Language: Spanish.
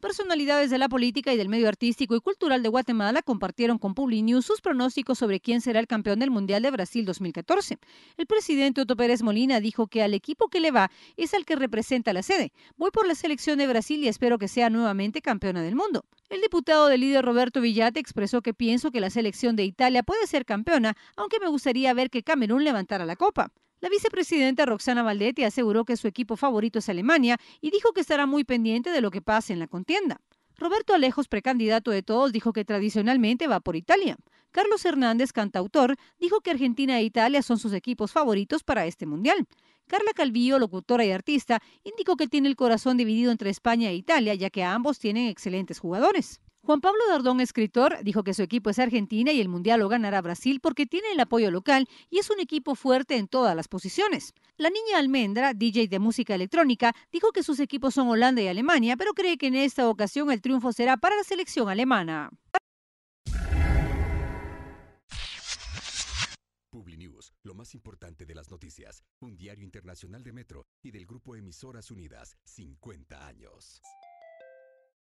Personalidades de la política y del medio artístico y cultural de Guatemala compartieron con News sus pronósticos sobre quién será el campeón del Mundial de Brasil 2014. El presidente Otto Pérez Molina dijo que al equipo que le va es al que representa la sede. Voy por la selección de Brasil y espero que sea nuevamente campeona del mundo. El diputado del líder Roberto Villate expresó que pienso que la selección de Italia puede ser campeona, aunque me gustaría ver que Camerún levantara la copa. La vicepresidenta Roxana Valdetti aseguró que su equipo favorito es Alemania y dijo que estará muy pendiente de lo que pase en la contienda. Roberto Alejos, precandidato de todos, dijo que tradicionalmente va por Italia. Carlos Hernández, cantautor, dijo que Argentina e Italia son sus equipos favoritos para este mundial. Carla Calvillo, locutora y artista, indicó que tiene el corazón dividido entre España e Italia, ya que ambos tienen excelentes jugadores. Juan Pablo Dardón, escritor, dijo que su equipo es Argentina y el Mundial lo ganará Brasil porque tiene el apoyo local y es un equipo fuerte en todas las posiciones. La niña Almendra, DJ de música electrónica, dijo que sus equipos son Holanda y Alemania, pero cree que en esta ocasión el triunfo será para la selección alemana. Publinews, lo más importante de las noticias, un diario internacional de Metro y del grupo Emisoras Unidas, 50 años.